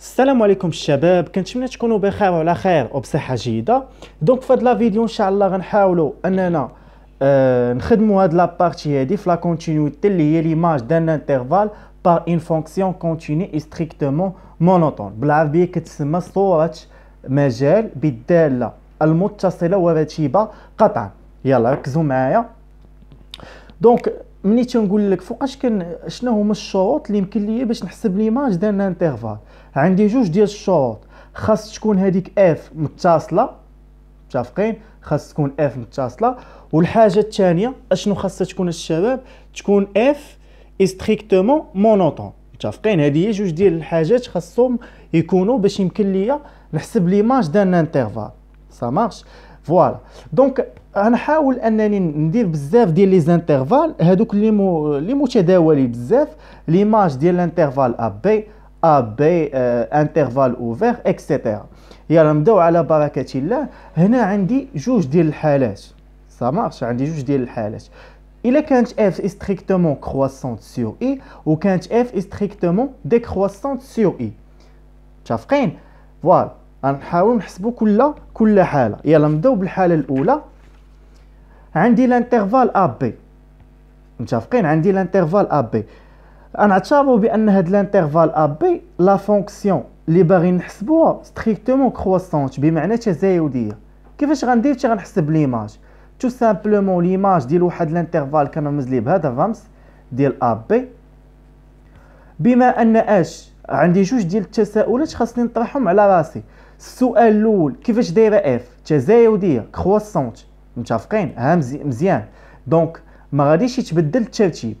السلام عليكم الشباب كنتمنى تكونوا بخير وعلى خير وبصحه جيده دونك في هاد لا فيديو ان شاء الله غنحاولوا اننا آه نخدموا هاد لا بارتي هادي في لا كونتينيتي اللي هي ليماج دان انترفال بار اون فونكسيون كونتيني ستريكتومون مونوتون بالعربيه كتسمى صوره مجال بالداله المتصله ورتيبه قطعا يلا ركزوا معايا دونك ملي تنقول لك فوقاش كن شنو هما الشروط اللي يمكن ليا باش نحسب ليماج دان انترفال عندي جوج ديال الشروط خاص تكون هذيك اف متصله متفقين خاص تكون اف متصله والحاجه الثانيه اشنو خاصها تكون الشباب تكون اف استريكتومون مونوتون متفقين هذه هي جوج ديال الحاجات خاصهم يكونوا باش يمكن ليا نحسب ليماج دان انترفال سا مارش فوالا دونك غنحاول انني ندير بزاف ديال لي زانترفال هادوك اللي مو... اللي متداولين بزاف ليماج ديال الانترفال ا بي ا بي انترفال اوفر اكسيتيرا يلا نبداو على بركه الله هنا عندي جوج ديال الحالات سا مارش عندي جوج ديال الحالات الا كانت اف استريكتومون كروسونت سور اي وكانت اف استريكتومون ديكروسونت سور اي متفقين فوال غنحاولوا نحسبوا كل كل حاله يلا نبداو بالحاله الاولى عندي لانترفال ا بي متفقين عندي لانترفال ا بي غنعتبروا بان هاد لانترفال ا بي لا فونكسيون اللي باغي نحسبوها ستريكتومون كروسونت بمعنى تزايديه كيفاش غندير تي غنحسب ليماج تو سامبلومون ليماج ديال واحد لانترفال كنرمز ليه بهذا فامس ديال ا بي بما ان اش عندي جوج ديال التساؤلات خاصني نطرحهم على راسي السؤال الاول كيفاش دايره اف تزايديه كروسونت متفقين ها مزيان دونك ما غاديش يتبدل الترتيب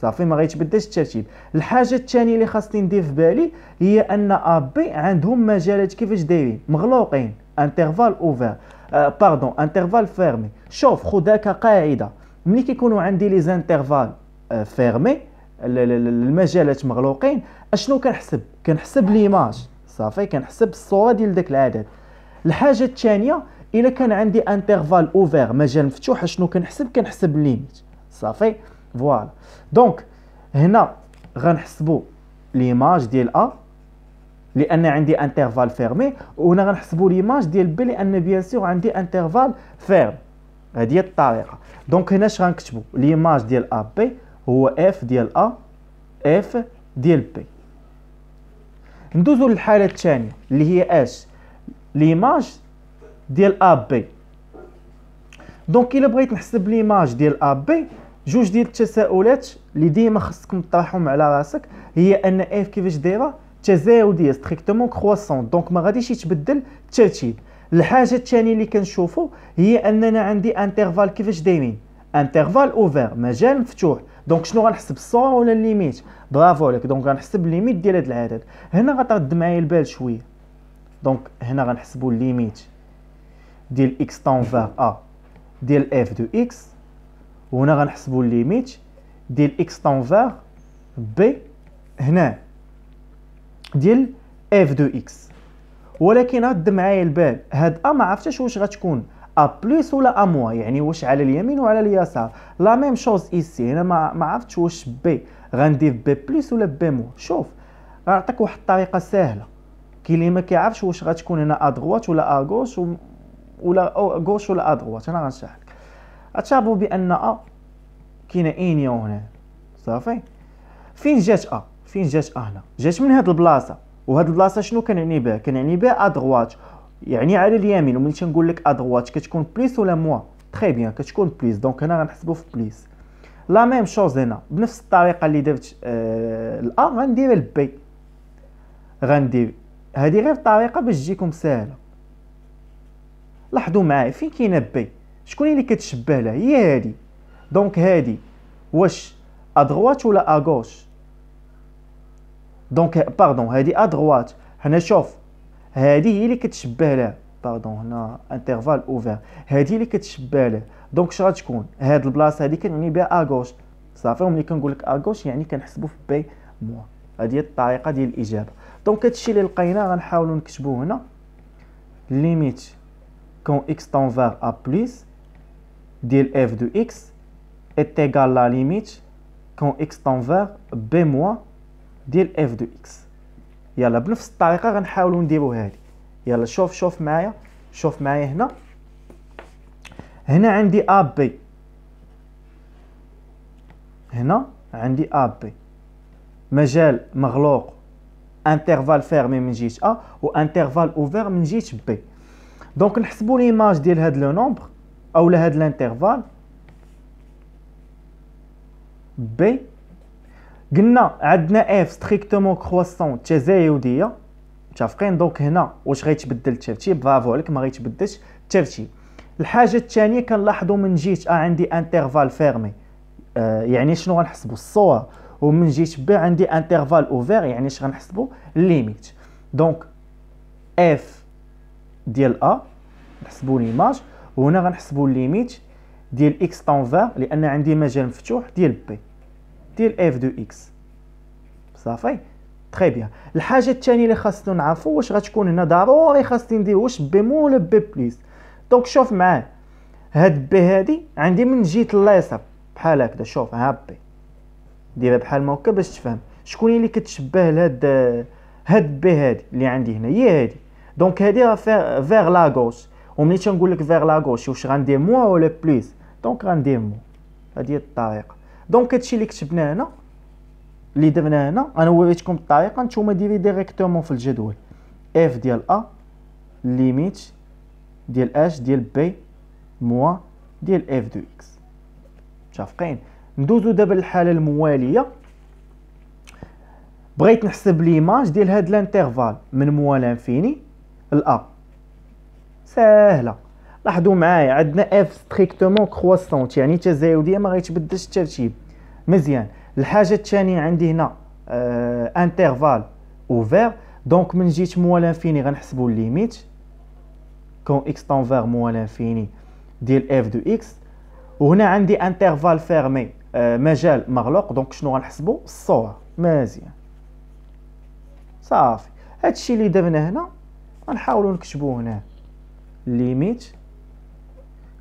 صافي ما غيتبدلش الترتيب الحاجه الثانيه اللي خاصني ندير في بالي هي ان ابي عندهم مجالات كيفاش دايرين مغلوقين انترفال اوفر آه باردون انترفال فيرمي شوف خذها كقاعده ملي كيكونوا عندي لي زانترفال آه فيرمي المجالات مغلوقين اشنو كنحسب كنحسب ليماج صافي كنحسب الصوره ديال داك العدد الحاجه الثانيه الا كان عندي انترفال اوفر مجال مفتوح اشنو كنحسب كنحسب ليميت صافي فوالا دونك هنا غنحسبوا ليماج ديال ا لان عندي انترفال فيرمي وهنا غنحسبوا ليماج ديال بي لان بيان سور عندي انترفال فيرم هذه هي الطريقه دونك هنا اش غنكتبوا ليماج ديال ا بي هو اف ديال ا اف ديال بي ندوزو للحاله الثانيه اللي هي اش ليماج ديال ا بي دونك الا بغيت نحسب ليماج ديال ا بي جوج ديال التساؤلات اللي ديما خصكم تطرحهم على راسك هي ان اف إيه كيفاش دايره تزاوديه ستريكتومون كروسون دونك ما غاديش يتبدل الترتيب الحاجه الثانيه اللي كنشوفو هي اننا عندي انترفال كيفاش دايرين انترفال اوفر مجال مفتوح دونك شنو غنحسب الصوره ولا الليميت برافو عليك دونك غنحسب الليميت ديال هذا العدد هنا غترد معايا البال شويه دونك هنا غنحسبوا الليميت ديال اكس طون فار ا ديال اف دو اكس وهنا غنحسبوا الليميت ديال اكس طونفار بي هنا ديال اف دو اكس ولكن رد معايا البال هاد ا ما عرفتش واش غتكون ا بليس ولا ا موا يعني واش على اليمين وعلى اليسار لا ميم شوز ايسي هنا ما, ما عرفتش واش بي غندير بي بليس ولا بي موا شوف غنعطيك واحد الطريقه سهله كاين اللي ما كيعرفش واش غتكون هنا ا دغوات ولا ا غوش ولا غوش ولا ا دغوات انا غنشرح لك اعتبروا بان ا كاين انيا هنا صافي فين جات ا فين جات ا هنا جات من هاد البلاصه وهاد البلاصه شنو كنعني بها كنعني بها ادغوات يعني على اليمين وملي تنقول لك ادغوات كتكون بليس ولا موا تري بيان كتكون بليس دونك هنا غنحسبوا في بليس لا ميم شوز هنا بنفس الطريقه اللي درت آه الا غندير البي غندير هذه غير طريقه باش تجيكم ساهله لاحظوا معايا فين كاينه بي شكون اللي كتشبه له هي هادي دونك هادي واش ادغوات ولا اغوش دونك باردون هادي ادغوات هنا شوف هادي هي اللي كتشبه له باردون هنا انترفال اوفر هادي اللي كتشبه له دونك اش غتكون هاد البلاصه هادي كنعني بها اغوش صافي وملي كنقول لك اغوش يعني كنحسبو في بي مو هادي هي الطريقه ديال الاجابه دونك هادشي اللي لقيناه غنحاولوا نكتبوه هنا ليميت كون اكس تنفار ا بليس ديال اف دو اكس اتيغال لا ليميت كون اكس quand بي موا ديال اف دو اكس يلا بنفس الطريقه غنحاولوا نديروا هذه يلا شوف شوف معايا شوف معايا هنا هنا عندي ا بي هنا عندي ا بي مجال مغلوق انترفال فيرمي من جهه ا وانترفال اوفر من جهه بي دونك نحسبوا ليماج ديال هاد لو نومبر او لهاد الانترفال بي قلنا عندنا اف ستريكتومون كروسون تزايديه متفقين دونك هنا واش غيتبدل الترتيب برافو عليك ما غيتبدلش الترتيب الحاجه الثانيه كنلاحظوا من جهه آه، ا عندي انترفال فيرمي آه يعني شنو غنحسبوا الصوره ومن جهه بي عندي انترفال اوفير يعني اش غنحسبوا الليميت دونك اف ديال ا نحسبوا ليماج وهنا غنحسبوا ليميت ديال اكس طونفير لان عندي مجال مفتوح ديال بي ديال اف دو اكس صافي تري بيان الحاجه الثانيه اللي خاصنا نعرفوا واش غتكون هنا ضروري خاصني ندير واش بي مو ولا بي بليس دونك شوف معايا هاد بي هادي عندي من جهه اليسار بحال هكذا شوف ها بي ديرها بحال ما هكا باش تفهم شكون اللي كتشبه لهاد هاد بي هادي اللي عندي هنا هي هادي دونك هادي راه فيغ لاغوش وملي تنقول لك فيغ لاغوش واش غندير موا ولا بليس دونك غندير هادي هي الطريقه دونك هادشي اللي كتبناه هنا اللي درناه هنا انا وريتكم الطريقه نتوما ديري ديريكتومون في الجدول اف ديال ا ليميت ديال اش ديال بي موا ديال اف دو اكس متفقين ندوزو دابا للحاله المواليه بغيت نحسب ليماج ديال هاد لانترفال من موا لانفيني ل ا ساهله لاحظوا معايا عندنا اف ستريكتومون كروسونت يعني تزايديه ما غيتبدلش الترتيب مزيان الحاجه الثانيه عندي هنا آه انترفال اوفير دونك من جيت موال انفيني غنحسبو الليميت كون اكس تنفير موال انفيني ديال اف دو اكس وهنا عندي انترفال فيرمي آه مجال مغلوق دونك شنو غنحسبو الصور مزيان صافي هادشي اللي درنا هنا غنحاولو نكتبوه هنا limite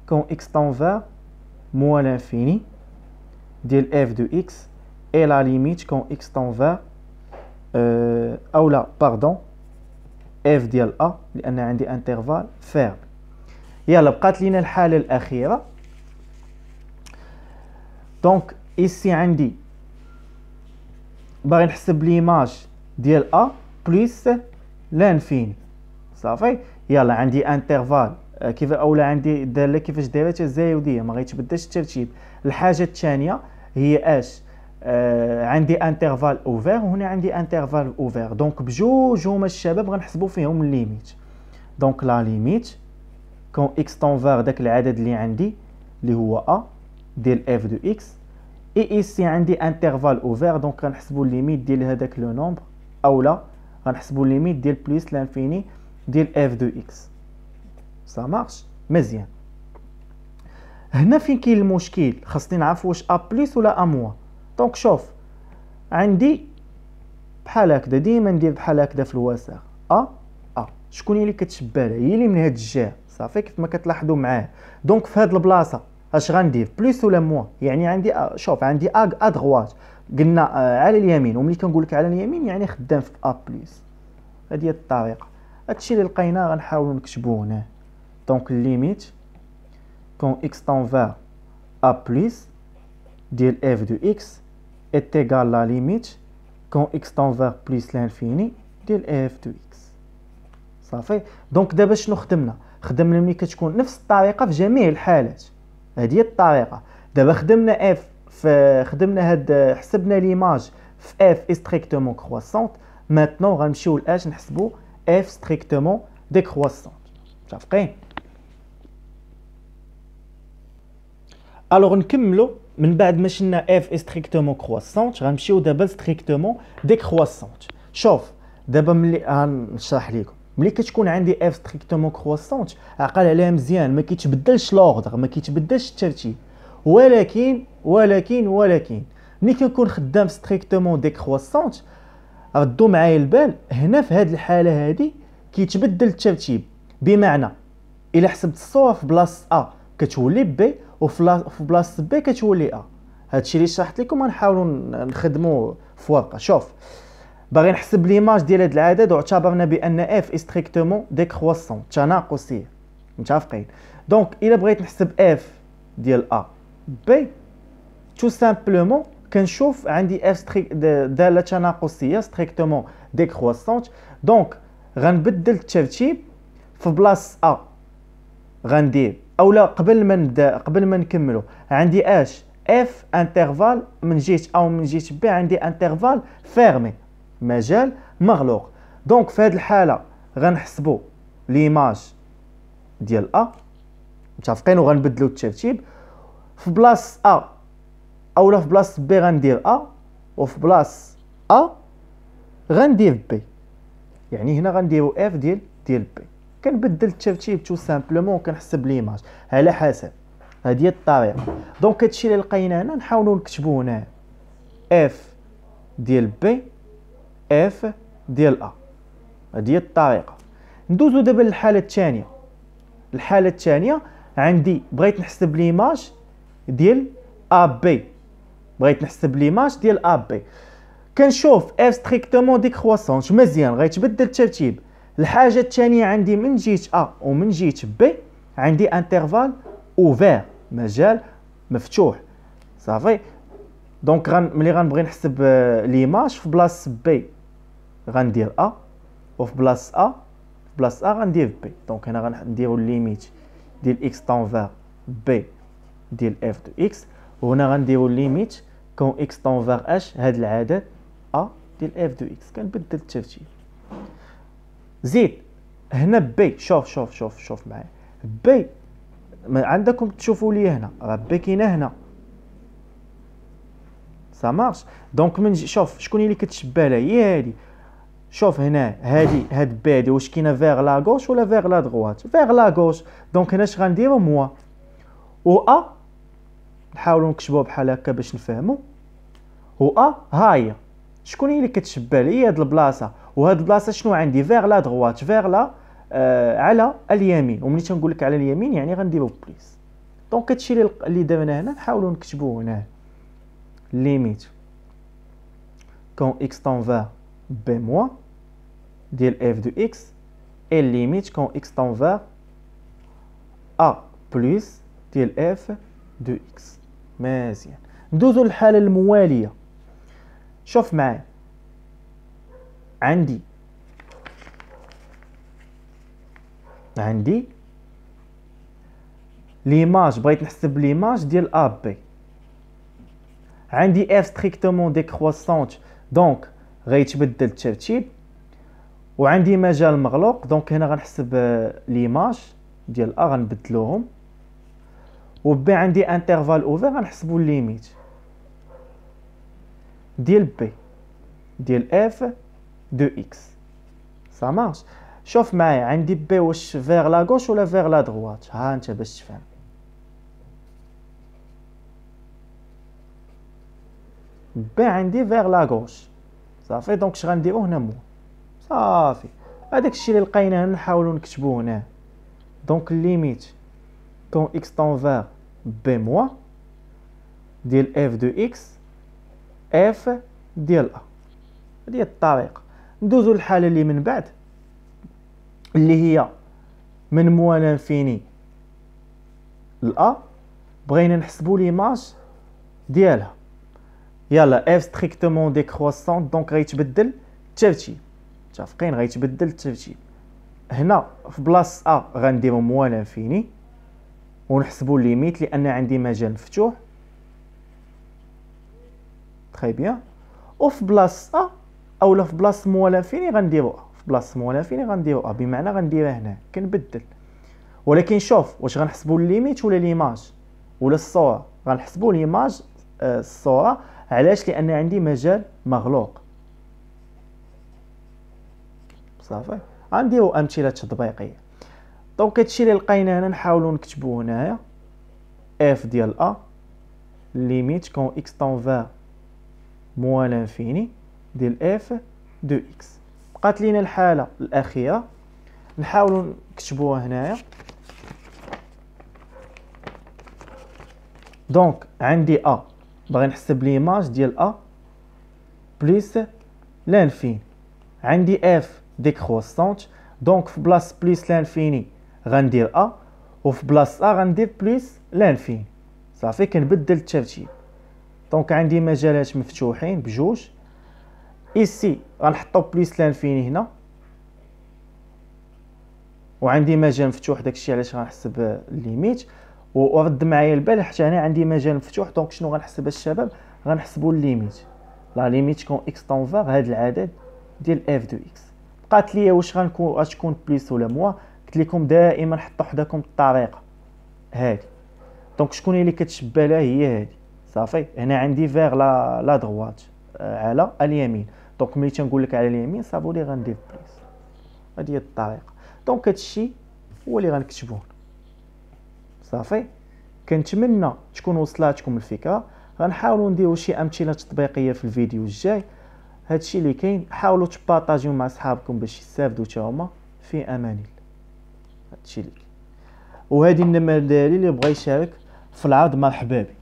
quand x tend vers moins l'infini ديال f de x et la limite quand x tend vers euh, ou là pardon f ديال a لان عندي انترفال فير يلا بقات لينا الحاله الاخيره دونك ici عندي باغي نحسب ليماج ديال ا بلس لانفيني صافي يلا عندي انترفال آه، كيف اولا عندي الداله كيفاش دايره تزايدية ما غيتبدلش الترتيب الحاجه الثانيه هي اش آه عندي انترفال اوفر وهنا عندي انترفال اوفر دونك بجوج هما الشباب غنحسبوا فيهم الليميت دونك لا ليميت كون اكس تنفار داك العدد اللي عندي اللي هو ا ديال اف دو اكس اي ايسي عندي انترفال اوفر دونك غنحسبوا الليميت ديال هذاك لو نومبر اولا غنحسبوا الليميت ديال بلس لانفيني ديال اف دو اكس سا مارش مزيان هنا فين كاين المشكل خاصني نعرف واش ا بليس ولا ا موا دونك شوف عندي بحال هكذا ديما ندير بحال هكذا في الوساخ ا ا شكون هي اللي كتشبه لها هي اللي من هاد الجهه صافي كيف ما كتلاحظوا معاه دونك في هاد البلاصه اش غندير بليس ولا موا يعني عندي شوف عندي ا ا دغوات قلنا آه، على اليمين وملي كنقول لك على اليمين يعني خدام في ا بليس هذه هي الطريقه هادشي اللي لقيناه غنحاولو نكتبوه هنا دونك ليميت كون اكس طونفا ا بليس ديال اف دو اكس est égal la limite quand x tend لانفيني ديال اف دو اكس صافي دونك دابا شنو خدمنا خدمنا ملي كتكون نفس الطريقه في جميع الحالات هذه هي الطريقه دابا خدمنا اف في خدمنا هاد حسبنا ليماج في اف استريكتومون كروسونت ماتنون غنمشيو لاش نحسبو f strictement décroissante. متفقين؟ الوغ نكملو من بعد ما شلنا f strictement croissante غنمشيو دابا strictement décroissante. شوف دابا ملي غنشرح لكم ملي كتكون عندي f strictement croissante عقل عليها مزيان ما كيتبدلش لوردر ما كيتبدلش الترتيب ولكن ولكن ولكن ملي كنكون خدام strictement décroissante ردوا معايا البال هنا في هذه الحاله هذه كيتبدل الترتيب بمعنى الا حسبت الصوره في بلاصه ا كتولي بي وفي بلاصه بي كتولي ا هادشي اللي شرحت لكم غنحاولوا نخدموا في ورقه شوف باغي نحسب ليماج ديال هذا العدد واعتبرنا بان اف استريكتومون ديكروسون تناقصيه متفقين دونك الا بغيت نحسب اف ديال ا بي تو سامبلومون كنشوف عندي اف داله تناقصيه ستريكتومون ديكروسونت دونك غنبدل الترتيب في بلاصه ا غندير اولا قبل ما نبدا قبل ما نكملو عندي اش اف انترفال من جهه او من جهه بي عندي انترفال فيرمي مجال مغلوق دونك في هاد الحاله غنحسبو ليماج ديال ا متفقين وغنبدلو الترتيب في بلاصه ا اولا في بلاصه بي غندير ا وفي بلاصه ا غندير بي يعني هنا غنديرو اف ديال ديال بي كنبدل الترتيب تو سامبلومون كنحسب ليماج على حسب هذه هي الطريقه دونك هادشي اللي لقينا هنا نحاولوا نكتبوه هنا اف ديال بي اف ديال ا هذه هي الطريقه ندوزو دابا للحاله الثانيه الحاله الثانيه عندي بغيت نحسب ليماج ديال ا بي بغيت نحسب ليماج ديال ا بي كنشوف اف ستريكتومون كرواسونس مزيان غيتبدل الترتيب الحاجه الثانيه عندي من جهه ا ومن جهه بي عندي انترفال اوفير مجال مفتوح صافي دونك غن ملي غنبغي نحسب آه، ليماج في بلاصه بي غندير ا وفي بلاصه ا في بلاصه ا غندير بي دونك هنا غنديرو ليميت ديال اكس طونفير بي ديال اف دو اكس وهنا غنديرو ليميت كون اكس فار اش هاد العدد ا ديال اف دو اكس كنبدل الترتيب زيد هنا بي شوف شوف شوف شوف معايا بي عندكم تشوفوا لي هنا راه بي كاينه هنا سا مارش دونك من شوف شكون اللي كتشبه لها هي هادي شوف هنا هادي هاد بي هادي واش كاينه فيغ لا غوش ولا فيغ لا دغوات فيغ لا غوش دونك هنا اش غنديرو موا و ا نحاولو نكتبوها بحال هكا باش نفهمو و ا آه، هاي شكون هي اللي كتشبه لي هاد البلاصه وهاد البلاصه شنو عندي فيغ لا دغوات فيغ لا آه على اليمين وملي تنقول لك على اليمين يعني غنديرو بليس دونك هادشي اللي درنا هنا نحاولوا نكتبوه هنا ليميت كون اكس طون فا بي موان ديال اف دو اكس اي ليميت كون اكس طون فا ا بليس ديال اف دو اكس مزيان ندوزو للحاله المواليه شوف معي عندي عندي ليماج بغيت نحسب ليماج ديال ا بي عندي اف ستريكتومون ديكرواسونت دونك غيتبدل الترتيب وعندي مجال مغلوق دونك هنا غنحسب ليماج آه، ديال ا غنبدلوهم وبي عندي انترفال اوفر غنحسبو ليميت ديال بي ديال اف دو اكس سا مارش شوف معايا عندي بي واش فيغ لا غوش ولا فيغ لا دغوات ها انت باش تفهم بي عندي فيغ لا غوش صافي دونك اش غنديرو هنا مو صافي هذاك الشيء اللي لقيناه نحاولو نكتبوه هنا دونك ليميت كون اكس طون فيغ بي موا ديال اف دو اكس اف ديال ا هذه الطريقه ندوزو للحاله اللي من بعد اللي هي من موال انفيني ا بغينا نحسبو ماس ديالها يلا اف ستريكتومون ديكروسون دونك غيتبدل الترتيب متفقين غيتبدل الترتيب هنا في بلاصه ا غنديرو موال انفيني ونحسبو ليميت لان عندي مجال مفتوح تخي بيان وفي بلاصه ا اولا في بلاصه مولا فيني غنديرو في بلاصه مولا فيني غنديرو ا بمعنى غنديرها هنا كنبدل ولكن شوف واش غنحسبوا ليميت ولا ليماج ولا الصوره غنحسبوا آه، ليماج الصوره علاش لان عندي مجال مغلوق صافي غنديرو امثله تطبيقيه دونك هادشي اللي لقينا هنا نحاولوا نكتبوه هنايا اف ديال ا ليميت كون اكس طون فير موان لانفيني ديال اف دو اكس بقات لينا الحاله الاخيره نحاول نكتبوها هنايا دونك عندي ا باغي نحسب ليماج ديال ا بليس لانفين عندي اف ديكروسونت دونك في بلاص بليس لانفيني غندير ا وفي بلاص ا غندير بليس لانفين صافي كنبدل الترتيب دونك عندي مجالات مفتوحين بجوج ايسي غنحطو بليس لانفيني هنا وعندي مجال مفتوح داكشي علاش غنحسب الليميت ورد معايا البال حتى هنا عندي مجال مفتوح دونك شنو غنحسب الشباب غنحسبوا الليميت لا ليميت كون اكس طونفار هاد العدد ديال اف دو اكس بقات ليا واش غنكون غتكون بليس ولا موا قلت لكم دائما حطوا حداكم الطريقه هادي دونك شكون اللي كتشبه لها هي هادي صافي هنا عندي فيغ لا لا دغوات على اليمين دونك ملي تنقول لك على اليمين صافولي غندير بليس هادي هي الطريقه دونك هادشي هو اللي غنكتبو صافي كنتمنى تكون وصلاتكم الفكره غنحاولوا نديروا شي امثله تطبيقيه في الفيديو الجاي هادشي اللي كاين حاولوا تبارطاجيو مع صحابكم باش يستافدوا حتى هما في امان الله هادشي اللي كاين وهذه النمره اللي بغى يشارك في العرض مرحبا بك